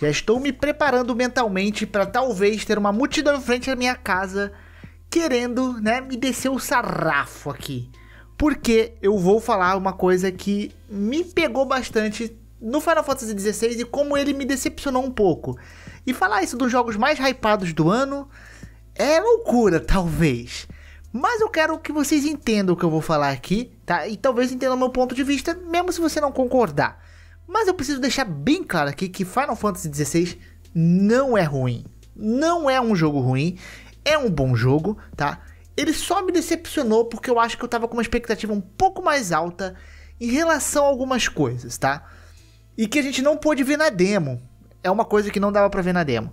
Já estou me preparando mentalmente para talvez ter uma multidão em frente à minha casa querendo, né, me descer o sarrafo aqui. Porque eu vou falar uma coisa que me pegou bastante no Final Fantasy XVI e como ele me decepcionou um pouco. E falar isso dos jogos mais hypados do ano é loucura, talvez. Mas eu quero que vocês entendam o que eu vou falar aqui, tá? E talvez entendam meu ponto de vista, mesmo se você não concordar. Mas eu preciso deixar bem claro aqui que Final Fantasy XVI não é ruim. Não é um jogo ruim, é um bom jogo, tá? Ele só me decepcionou porque eu acho que eu tava com uma expectativa um pouco mais alta em relação a algumas coisas, tá? E que a gente não pôde ver na demo. É uma coisa que não dava para ver na demo.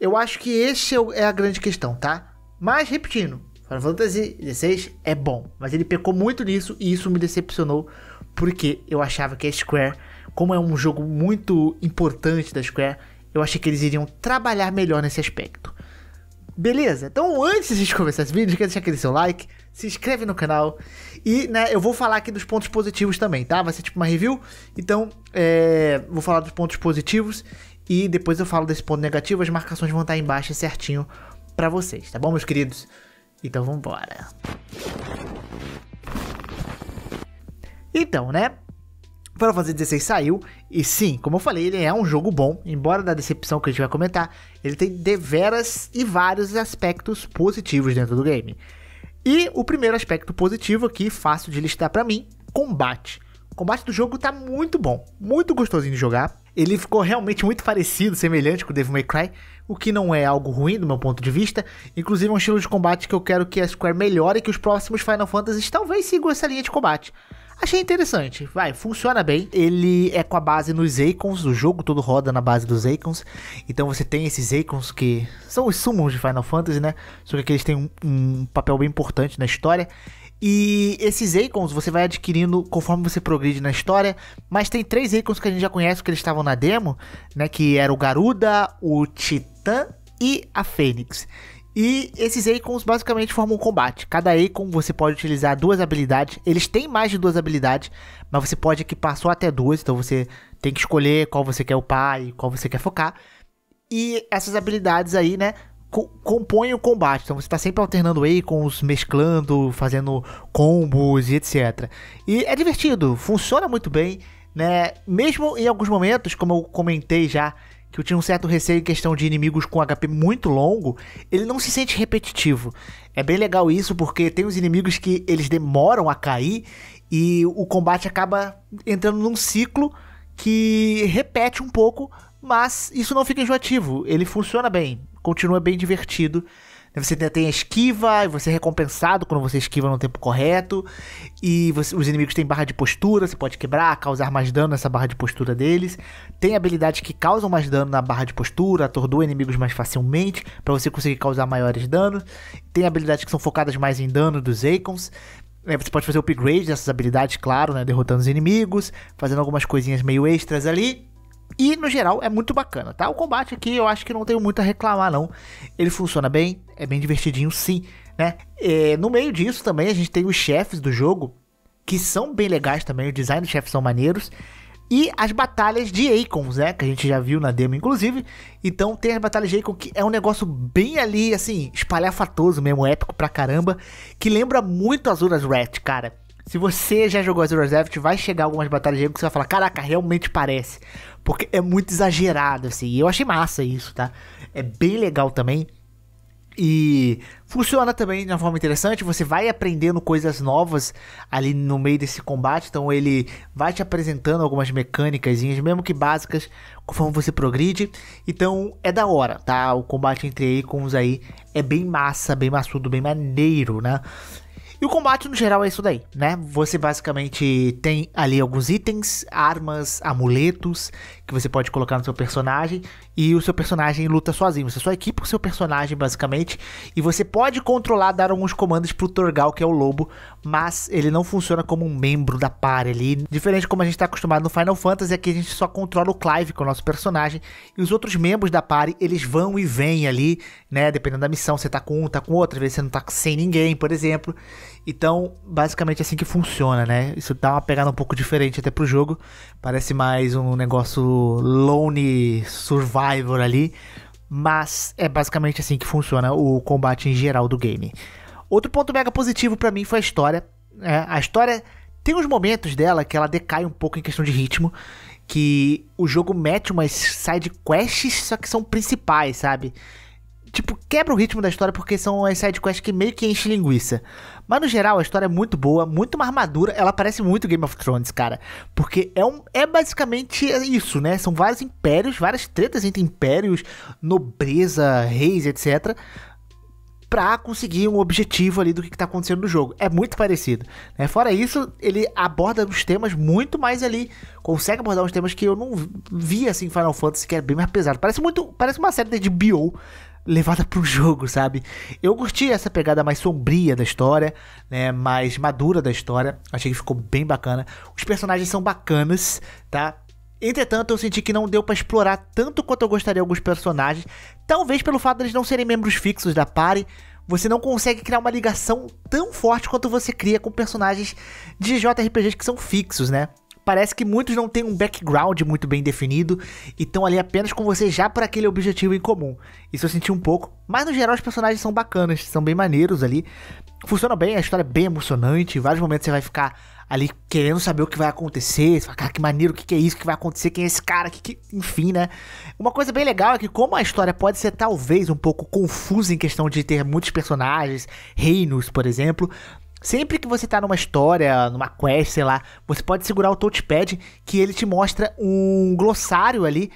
Eu acho que esse é, é a grande questão, tá? Mas repetindo, Final Fantasy XVI é bom, mas ele pecou muito nisso e isso me decepcionou porque eu achava que a Square como é um jogo muito importante da Square, eu achei que eles iriam trabalhar melhor nesse aspecto. Beleza, então antes de a gente começar esse vídeo, não de deixar aquele seu like, se inscreve no canal e né, eu vou falar aqui dos pontos positivos também, tá? Vai ser tipo uma review, então é, vou falar dos pontos positivos e depois eu falo desse ponto negativo, as marcações vão estar aí embaixo é certinho para vocês, tá bom, meus queridos? Então vambora! Então, né? Final Fantasy XVI saiu, e sim, como eu falei, ele é um jogo bom, embora da decepção que a gente vai comentar, ele tem deveras e vários aspectos positivos dentro do game. E o primeiro aspecto positivo aqui, fácil de listar para mim, combate. O combate do jogo tá muito bom, muito gostosinho de jogar. Ele ficou realmente muito parecido, semelhante com o Devil May Cry, o que não é algo ruim do meu ponto de vista. Inclusive é um estilo de combate que eu quero que a Square melhore e que os próximos Final Fantasies talvez sigam essa linha de combate. Achei interessante. Vai, funciona bem. Ele é com a base nos Acons. o jogo todo roda na base dos Acons. Então você tem esses Acons que são os summons de Final Fantasy, né? Só que eles têm um, um papel bem importante na história. E esses Acons você vai adquirindo conforme você progride na história. Mas tem três Acons que a gente já conhece que eles estavam na demo, né? Que era o Garuda, o Titã e a Fênix. E esses Akons basicamente formam um combate. Cada Akon você pode utilizar duas habilidades. Eles têm mais de duas habilidades, mas você pode equipar só até duas. Então você tem que escolher qual você quer upar e qual você quer focar. E essas habilidades aí, né? Co compõem o combate. Então você está sempre alternando Akons, mesclando, fazendo combos e etc. E é divertido, funciona muito bem. Né? Mesmo em alguns momentos, como eu comentei já que eu tinha um certo receio em questão de inimigos com HP muito longo, ele não se sente repetitivo. É bem legal isso, porque tem os inimigos que eles demoram a cair e o combate acaba entrando num ciclo que repete um pouco, mas isso não fica enjoativo. Ele funciona bem, continua bem divertido. Né, você tem a esquiva, e você é recompensado quando você esquiva no tempo correto. E você, os inimigos têm barra de postura, você pode quebrar, causar mais dano nessa barra de postura deles. Tem habilidades que causam mais dano na barra de postura, atordoa inimigos mais facilmente, para você conseguir causar maiores danos. Tem habilidades que são focadas mais em dano dos Akons. Né, você pode fazer upgrade dessas habilidades, claro, né? Derrotando os inimigos, fazendo algumas coisinhas meio extras ali. E, no geral, é muito bacana, tá? O combate aqui eu acho que não tenho muito a reclamar, não. Ele funciona bem, é bem divertidinho, sim, né? É, no meio disso também a gente tem os chefes do jogo, que são bem legais também, o design dos chefes são maneiros. E as batalhas de Akons, né? Que a gente já viu na demo, inclusive. Então tem as batalhas de Akon, que é um negócio bem ali, assim, espalhafatoso mesmo, épico pra caramba. Que lembra muito as Uras Rat, cara. Se você já jogou Azura's Rift, vai chegar algumas batalhas de que você vai falar, caraca, realmente parece. Porque é muito exagerado, assim. E eu achei massa isso, tá? É bem legal também. E funciona também de uma forma interessante. Você vai aprendendo coisas novas ali no meio desse combate. Então ele vai te apresentando algumas mecânicas, mesmo que básicas, conforme você progride. Então é da hora, tá? O combate entre Akons aí é bem massa, bem maçudo, bem maneiro, né? E o combate no geral é isso daí, né? Você basicamente tem ali alguns itens, armas, amuletos que você pode colocar no seu personagem e o seu personagem luta sozinho. Você só equipa o seu personagem basicamente e você pode controlar, dar alguns comandos pro Torgal, que é o lobo, mas ele não funciona como um membro da par ali, diferente como a gente tá acostumado no Final Fantasy, aqui a gente só controla o Clive, com é o nosso personagem, e os outros membros da party, eles vão e vêm ali, né, dependendo da missão, você tá com um, tá com outro, às vezes você não tá sem ninguém, por exemplo. Então, basicamente é assim que funciona, né? Isso dá uma pegada um pouco diferente até pro jogo. Parece mais um negócio Lone Survivor ali. Mas é basicamente assim que funciona o combate em geral do game. Outro ponto mega positivo para mim foi a história. É, a história tem uns momentos dela que ela decai um pouco em questão de ritmo. Que o jogo mete umas side quests, só que são principais, sabe? tipo, quebra o ritmo da história porque são as sidequests que meio que enche linguiça. Mas no geral, a história é muito boa, muito mais madura, ela parece muito Game of Thrones, cara. Porque é, um, é basicamente isso, né? São vários impérios, várias tretas entre impérios, nobreza, reis, etc. Pra conseguir um objetivo ali do que, que tá acontecendo no jogo. É muito parecido. Né? Fora isso, ele aborda os temas muito mais ali. Consegue abordar uns temas que eu não via assim em Final Fantasy, que é bem mais pesado. Parece muito. Parece uma série de bio levada pro jogo, sabe? Eu curti essa pegada mais sombria da história, né? Mais madura da história. Achei que ficou bem bacana. Os personagens são bacanas, tá? Entretanto, eu senti que não deu para explorar tanto quanto eu gostaria alguns personagens, talvez pelo fato deles de não serem membros fixos da party, você não consegue criar uma ligação tão forte quanto você cria com personagens de JRPGs que são fixos, né? parece que muitos não têm um background muito bem definido e estão ali apenas com você já para aquele objetivo em comum. Isso eu senti um pouco, mas no geral os personagens são bacanas, são bem maneiros ali. Funciona bem, a história é bem emocionante, em vários momentos você vai ficar ali querendo saber o que vai acontecer, você fala, cara, que maneiro, o que, que é isso, o que vai acontecer, quem é esse cara, que, que... enfim, né? Uma coisa bem legal é que como a história pode ser talvez um pouco confusa em questão de ter muitos personagens, reinos, por exemplo, Sempre que você tá numa história, numa quest, sei lá, você pode segurar o touchpad que ele te mostra um glossário ali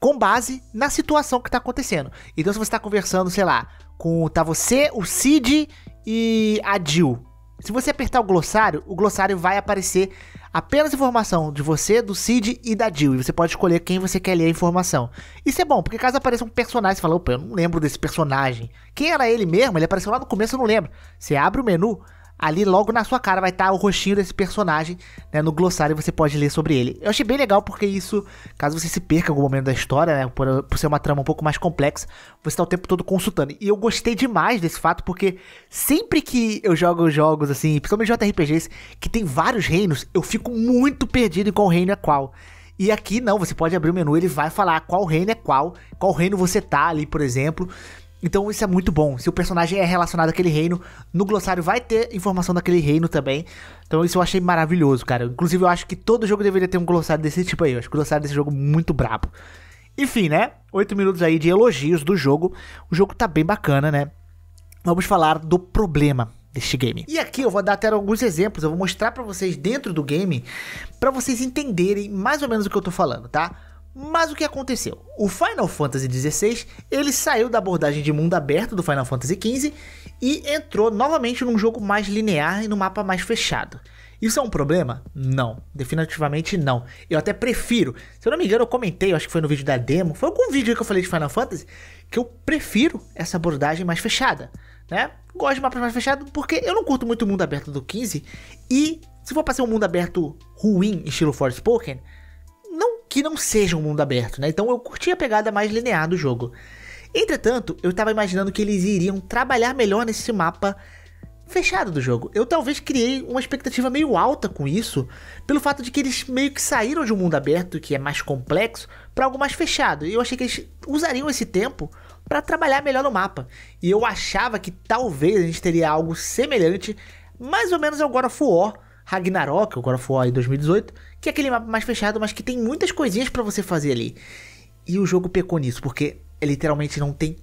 com base na situação que tá acontecendo. Então se você tá conversando, sei lá, com tá você, o Cid e a Jill. Se você apertar o glossário, o glossário vai aparecer apenas informação de você, do Cid e da Jill. E você pode escolher quem você quer ler a informação. Isso é bom, porque caso apareça um personagem, você fala, opa, eu não lembro desse personagem. Quem era ele mesmo? Ele apareceu lá no começo, eu não lembro. Você abre o menu, ali logo na sua cara vai estar tá o rostinho desse personagem, né? No glossário você pode ler sobre ele. Eu achei bem legal porque isso, caso você se perca em algum momento da história, né? Por, por ser uma trama um pouco mais complexa, você está o tempo todo consultando. E eu gostei demais desse fato porque sempre que eu jogo jogos assim, principalmente JRPGs, que tem vários reinos, eu fico muito perdido em qual reino é qual. E aqui não, você pode abrir o menu, ele vai falar qual reino é qual, qual reino você tá ali, por exemplo. Então isso é muito bom. Se o personagem é relacionado àquele reino, no glossário vai ter informação daquele reino também. Então isso eu achei maravilhoso, cara. Inclusive eu acho que todo jogo deveria ter um glossário desse tipo aí. Eu acho o glossário desse jogo muito brabo. Enfim, né? Oito minutos aí de elogios do jogo. O jogo tá bem bacana, né? Vamos falar do problema deste game. E aqui eu vou dar até alguns exemplos, eu vou mostrar para vocês dentro do game, para vocês entenderem mais ou menos o que eu tô falando, tá? Mas o que aconteceu? O Final Fantasy XVI ele saiu da abordagem de mundo aberto do Final Fantasy XV e entrou novamente num jogo mais linear e num mapa mais fechado. Isso é um problema? Não, definitivamente não. Eu até prefiro, se eu não me engano, eu comentei, eu acho que foi no vídeo da demo, foi algum vídeo que eu falei de Final Fantasy, que eu prefiro essa abordagem mais fechada, né? Gosto de mapas mais fechados porque eu não curto muito o mundo aberto do 15 e se for passar ser um mundo aberto ruim, estilo Forspoken, Spoken que não seja um mundo aberto, né? Então eu curti a pegada mais linear do jogo. Entretanto, eu estava imaginando que eles iriam trabalhar melhor nesse mapa fechado do jogo. Eu talvez criei uma expectativa meio alta com isso, pelo fato de que eles meio que saíram de um mundo aberto, que é mais complexo, para algo mais fechado. E eu achei que eles usariam esse tempo para trabalhar melhor no mapa. E eu achava que talvez a gente teria algo semelhante, mais ou menos ao God of War Ragnarok, o God of War em 2018 que é aquele mapa mais fechado, mas que tem muitas coisinhas para você fazer ali. E o jogo pecou nisso, porque literalmente não tem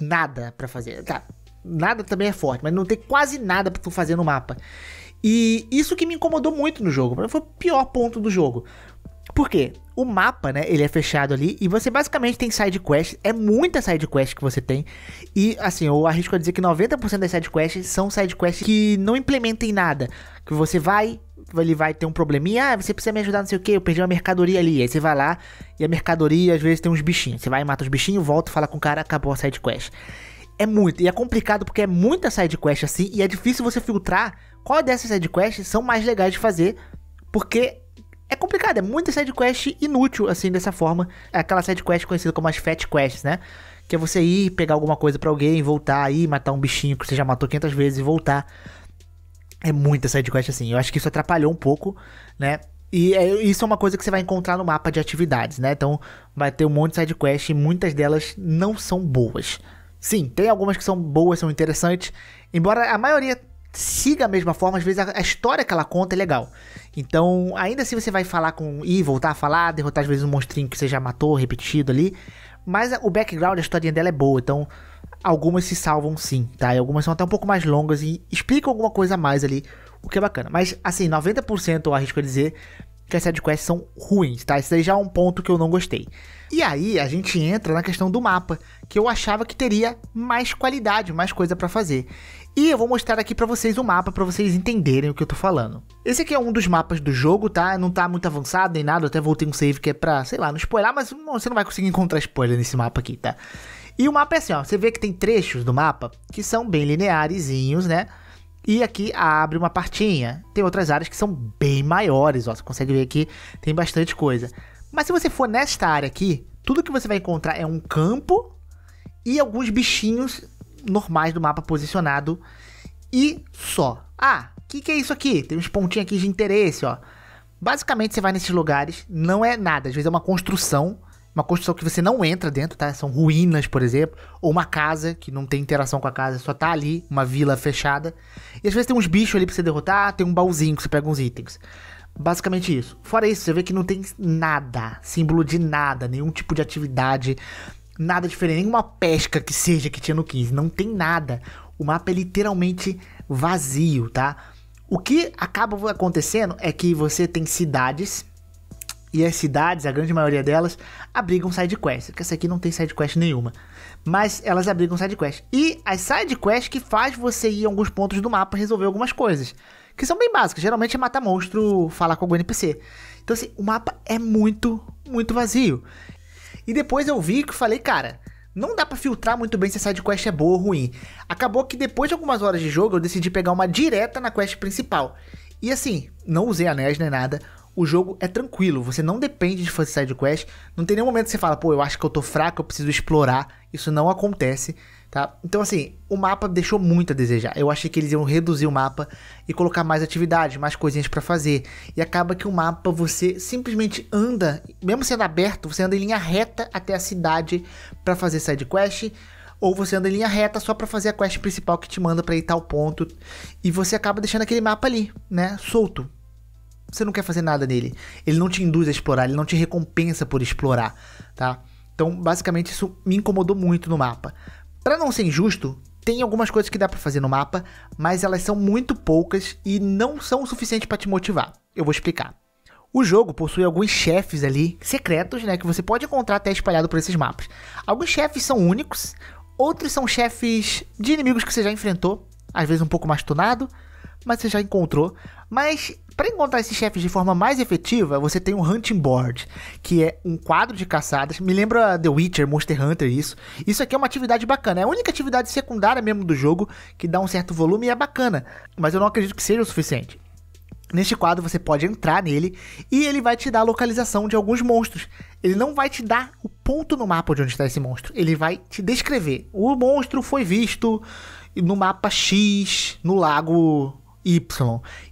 nada para fazer. Tá, nada também é forte, mas não tem quase nada para tu fazer no mapa. E isso que me incomodou muito no jogo, foi o pior ponto do jogo. Por quê? O mapa, né, ele é fechado ali e você basicamente tem side quest, é muita side quest que você tem. E assim, eu arrisco a dizer que 90% das side quests são side quests que não implementem nada, que você vai ele vai ter um probleminha, ah, você precisa me ajudar, não sei o que, eu perdi uma mercadoria ali. Aí você vai lá e a mercadoria às vezes tem uns bichinhos. Você vai, mata os bichinhos, volta, fala com o cara, acabou a side quest. É muito, e é complicado porque é muita side quest assim, e é difícil você filtrar qual dessas side quests são mais legais de fazer, porque é complicado, é muita side quest inútil assim dessa forma. É aquela side quest conhecida como as fat quests, né? Que é você ir pegar alguma coisa para alguém, voltar aí, matar um bichinho que você já matou 500 vezes e voltar. É muita sidequest assim. Eu acho que isso atrapalhou um pouco, né? E é, isso é uma coisa que você vai encontrar no mapa de atividades, né? Então vai ter um monte de sidequest e muitas delas não são boas. Sim, tem algumas que são boas, são interessantes. Embora a maioria siga a mesma forma, às vezes a, a história que ela conta é legal. Então, ainda assim você vai falar com. e voltar a falar, derrotar às vezes um monstrinho que você já matou, repetido ali. Mas o background, a historinha dela é boa. Então, Algumas se salvam sim, tá? E algumas são até um pouco mais longas e explicam alguma coisa a mais ali, o que é bacana. Mas, assim, 90% eu arrisco a dizer que as sidequests são ruins, tá? Isso aí já é um ponto que eu não gostei. E aí a gente entra na questão do mapa, que eu achava que teria mais qualidade, mais coisa para fazer. E eu vou mostrar aqui para vocês o mapa para vocês entenderem o que eu tô falando. Esse aqui é um dos mapas do jogo, tá? Não tá muito avançado nem nada, eu até voltei um save que é pra, sei lá, não spoiler, mas você não vai conseguir encontrar spoiler nesse mapa aqui, tá? E o mapa é assim, ó, você vê que tem trechos do mapa que são bem linearezinhos, né? E aqui abre uma partinha. Tem outras áreas que são bem maiores, ó. Você consegue ver aqui, tem bastante coisa. Mas se você for nesta área aqui, tudo que você vai encontrar é um campo e alguns bichinhos normais do mapa posicionado e só. Ah, o que, que é isso aqui? Tem uns pontinhos aqui de interesse, ó. Basicamente, você vai nesses lugares, não é nada. Às vezes é uma construção uma construção que você não entra dentro, tá? São ruínas, por exemplo, ou uma casa que não tem interação com a casa, só tá ali, uma vila fechada. E às vezes tem uns bichos ali pra você derrotar, tem um baúzinho que você pega uns itens. Basicamente isso. Fora isso, você vê que não tem nada, símbolo de nada, nenhum tipo de atividade, nada diferente, nenhuma pesca que seja que tinha no 15, não tem nada. O mapa é literalmente vazio, tá? O que acaba acontecendo é que você tem cidades e as cidades, a grande maioria delas, abrigam sidequests. Que essa aqui não tem quest nenhuma. Mas elas abrigam sidequests. E as sidequests que faz você ir a alguns pontos do mapa resolver algumas coisas. Que são bem básicas. Geralmente é matar monstro, falar com algum NPC. Então, assim, o mapa é muito, muito vazio. E depois eu vi que falei, cara, não dá para filtrar muito bem se a side quest é boa ou ruim. Acabou que depois de algumas horas de jogo eu decidi pegar uma direta na quest principal. E assim, não usei anéis nem nada o jogo é tranquilo, você não depende de fazer side quest, não tem nenhum momento que você fala, pô, eu acho que eu tô fraco, eu preciso explorar, isso não acontece, tá? Então assim, o mapa deixou muito a desejar. Eu achei que eles iam reduzir o mapa e colocar mais atividades, mais coisinhas para fazer. E acaba que o mapa você simplesmente anda, mesmo sendo aberto, você anda em linha reta até a cidade para fazer side quest, ou você anda em linha reta só para fazer a quest principal que te manda para ir tal ponto, e você acaba deixando aquele mapa ali, né, solto você não quer fazer nada nele. Ele não te induz a explorar, ele não te recompensa por explorar, tá? Então, basicamente, isso me incomodou muito no mapa. Para não ser injusto, tem algumas coisas que dá para fazer no mapa, mas elas são muito poucas e não são o suficiente para te motivar. Eu vou explicar. O jogo possui alguns chefes ali, secretos, né, que você pode encontrar até espalhado por esses mapas. Alguns chefes são únicos, outros são chefes de inimigos que você já enfrentou, às vezes um pouco mais tunado, mas você já encontrou. Mas para encontrar esses chefes de forma mais efetiva, você tem um Hunting Board, que é um quadro de caçadas. Me lembra The Witcher, Monster Hunter, isso. Isso aqui é uma atividade bacana. É a única atividade secundária mesmo do jogo que dá um certo volume e é bacana. Mas eu não acredito que seja o suficiente. Neste quadro você pode entrar nele e ele vai te dar a localização de alguns monstros. Ele não vai te dar o ponto no mapa de onde está esse monstro, ele vai te descrever. O monstro foi visto no mapa X, no lago Y.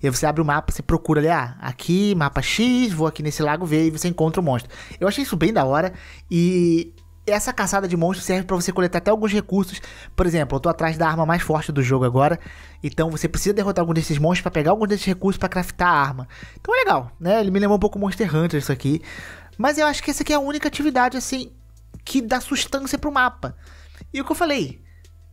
E aí você abre o mapa, você procura ali, ah, aqui, mapa X, vou aqui nesse lago ver e você encontra o um monstro. Eu achei isso bem da hora e essa caçada de monstros serve para você coletar até alguns recursos. Por exemplo, eu tô atrás da arma mais forte do jogo agora. Então você precisa derrotar algum desses monstros para pegar algum desses recursos para craftar a arma. Então é legal, né? Ele me lembrou um pouco Monster Hunter isso aqui. Mas eu acho que essa aqui é a única atividade assim que dá sustância pro mapa. E o que eu falei,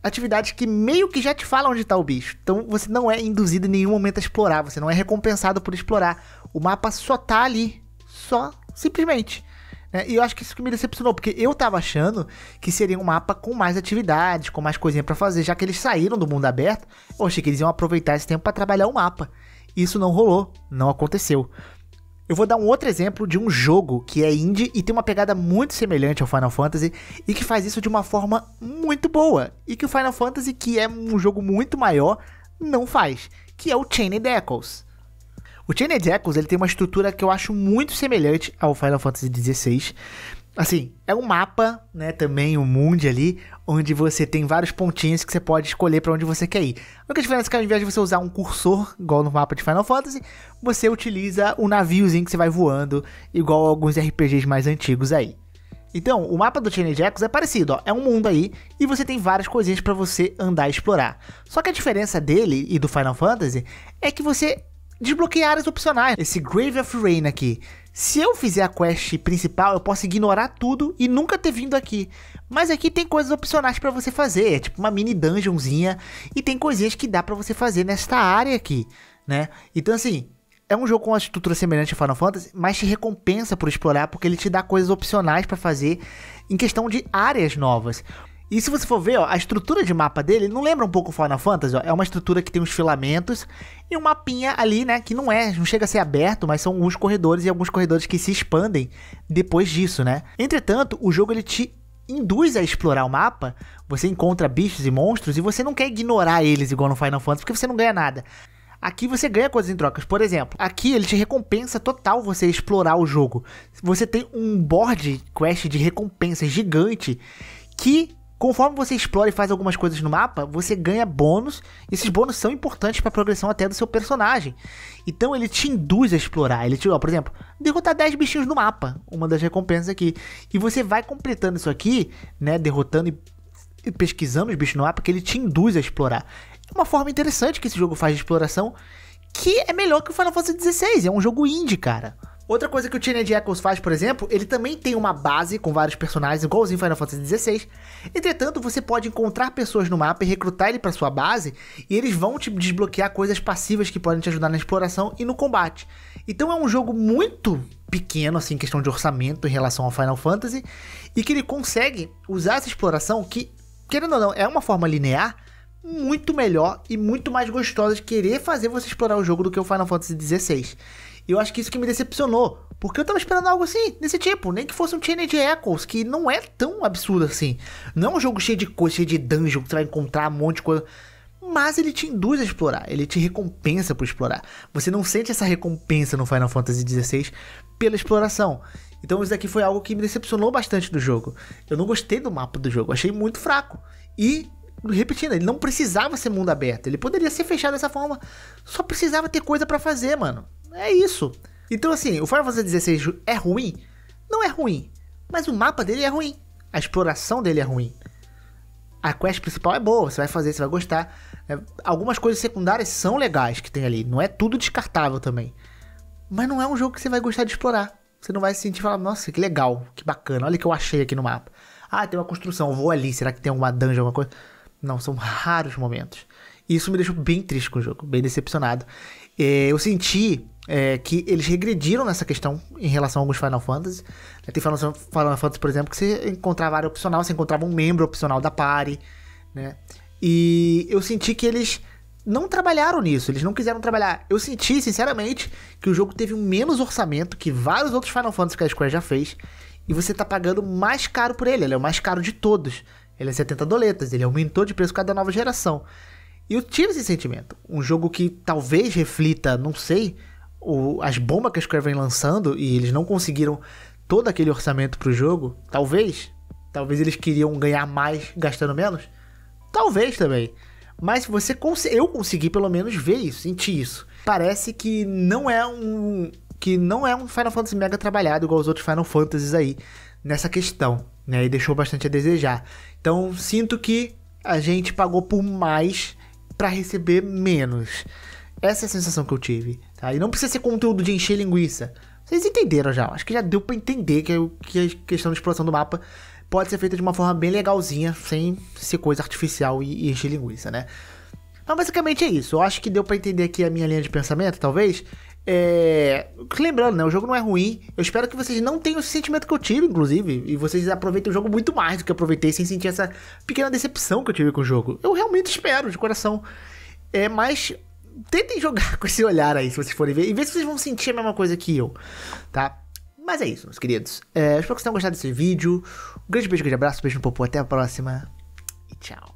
atividades que meio que já te falam onde está o bicho. Então você não é induzido em nenhum momento a explorar, você não é recompensado por explorar. O mapa só tá ali, só simplesmente. É, e eu acho que isso que me decepcionou, porque eu tava achando que seria um mapa com mais atividades, com mais coisinha para fazer, já que eles saíram do mundo aberto. Eu achei que eles iam aproveitar esse tempo para trabalhar o mapa. Isso não rolou, não aconteceu. Eu vou dar um outro exemplo de um jogo que é indie e tem uma pegada muito semelhante ao Final Fantasy e que faz isso de uma forma muito boa e que o Final Fantasy, que é um jogo muito maior, não faz, que é o Chained Echoes. O Chained Echoes ele tem uma estrutura que eu acho muito semelhante ao Final Fantasy XVI. Assim, é um mapa, né, também o um mundo ali, onde você tem vários pontinhos que você pode escolher para onde você quer ir. A única diferença é que ao invés de você usar um cursor, igual no mapa de Final Fantasy, você utiliza o um naviozinho que você vai voando, igual alguns RPGs mais antigos aí. Então, o mapa do Chain Jacks é parecido, ó, é um mundo aí e você tem várias coisinhas para você andar e explorar. Só que a diferença dele e do Final Fantasy é que você desbloquear áreas opcionais. Esse Grave of Rain aqui. Se eu fizer a quest principal, eu posso ignorar tudo e nunca ter vindo aqui. Mas aqui tem coisas opcionais para você fazer, é tipo uma mini dungeonzinha e tem coisinhas que dá para você fazer nesta área aqui, né? Então assim, é um jogo com uma estrutura semelhante a Final Fantasy, mas te recompensa por explorar porque ele te dá coisas opcionais para fazer em questão de áreas novas. E se você for ver, ó, a estrutura de mapa dele não lembra um pouco o Final Fantasy, ó. É uma estrutura que tem uns filamentos e um mapinha ali, né? Que não é, não chega a ser aberto, mas são alguns corredores e alguns corredores que se expandem depois disso, né? Entretanto, o jogo ele te induz a explorar o mapa, você encontra bichos e monstros e você não quer ignorar eles igual no Final Fantasy, porque você não ganha nada. Aqui você ganha coisas em trocas. Por exemplo, aqui ele te recompensa total você explorar o jogo. Você tem um board quest de recompensa gigante que Conforme você explora e faz algumas coisas no mapa, você ganha bônus. E esses bônus são importantes para a progressão até do seu personagem. Então ele te induz a explorar. Ele te, ó, por exemplo, derrotar 10 bichinhos no mapa, uma das recompensas aqui. E você vai completando isso aqui, né, derrotando e, e pesquisando os bichos no mapa, que ele te induz a explorar. É uma forma interessante que esse jogo faz de exploração, que é melhor que o Final Fantasy XVI. É um jogo indie, cara. Outra coisa que o Teenage Echoes faz, por exemplo, ele também tem uma base com vários personagens, igualzinho Final Fantasy XVI. Entretanto, você pode encontrar pessoas no mapa e recrutar ele para sua base, e eles vão te desbloquear coisas passivas que podem te ajudar na exploração e no combate. Então é um jogo muito pequeno, assim, questão de orçamento em relação ao Final Fantasy, e que ele consegue usar essa exploração que, querendo ou não, é uma forma linear, muito melhor e muito mais gostosa de querer fazer você explorar o jogo do que o Final Fantasy XVI. E eu acho que isso que me decepcionou. Porque eu tava esperando algo assim, desse tipo. Nem que fosse um Chained Echoes, que não é tão absurdo assim. Não é um jogo cheio de coisa, cheio de dungeon, que você vai encontrar um monte de coisa. Mas ele te induz a explorar, ele te recompensa por explorar. Você não sente essa recompensa no Final Fantasy XVI pela exploração. Então isso daqui foi algo que me decepcionou bastante do jogo. Eu não gostei do mapa do jogo, achei muito fraco. E, repetindo, ele não precisava ser mundo aberto, ele poderia ser fechado dessa forma. Só precisava ter coisa para fazer, mano. É isso. Então, assim, o Final Fantasy XVI é ruim? Não é ruim. Mas o mapa dele é ruim. A exploração dele é ruim. A quest principal é boa, você vai fazer, você vai gostar. É, algumas coisas secundárias são legais que tem ali. Não é tudo descartável também. Mas não é um jogo que você vai gostar de explorar. Você não vai se sentir e falar, nossa, que legal, que bacana, olha o que eu achei aqui no mapa. Ah, tem uma construção, vou ali, será que tem alguma dungeon, alguma coisa? Não, são raros momentos. E isso me deixou bem triste com o jogo, bem decepcionado. É, eu senti é, que eles regrediram nessa questão em relação a alguns Final Fantasy. Né? Tem Final, Final Fantasy, por exemplo, que você encontrava área opcional, você encontrava um membro opcional da party, né? E eu senti que eles não trabalharam nisso, eles não quiseram trabalhar. Eu senti, sinceramente, que o jogo teve um menos orçamento que vários outros Final Fantasy que a Square já fez, e você tá pagando mais caro por ele, ele é o mais caro de todos. Ele é 70 doletas, ele aumentou de preço cada nova geração. E eu tive esse sentimento. Um jogo que talvez reflita, não sei, o, as bombas que a Square vem lançando e eles não conseguiram todo aquele orçamento pro jogo. Talvez. Talvez eles queriam ganhar mais gastando menos. Talvez também. Mas você cons eu consegui pelo menos ver isso, sentir isso. Parece que não é um que não é um Final Fantasy mega trabalhado igual os outros Final Fantasies aí nessa questão, né? E deixou bastante a desejar. Então, sinto que a gente pagou por mais para receber menos. Essa é a sensação que eu tive, tá? E não precisa ser conteúdo de encher linguiça. Vocês entenderam já, acho que já deu para entender que, que a questão de exploração do mapa pode ser feita de uma forma bem legalzinha, sem ser coisa artificial e, e encher linguiça, né? Mas basicamente é isso. Eu acho que deu para entender aqui a minha linha de pensamento, talvez. É... Lembrando, né? O jogo não é ruim. Eu espero que vocês não tenham esse sentimento que eu tive, inclusive. E vocês aproveitem o jogo muito mais do que eu aproveitei sem sentir essa pequena decepção que eu tive com o jogo. Eu realmente espero, de coração. É, mas tentem jogar com esse olhar aí, se vocês forem ver. E ver se vocês vão sentir a mesma coisa que eu, tá? Mas é isso, meus queridos. É, espero que vocês tenham gostado desse vídeo. Um grande beijo, um grande abraço, um beijo no popô. Até a próxima. E tchau.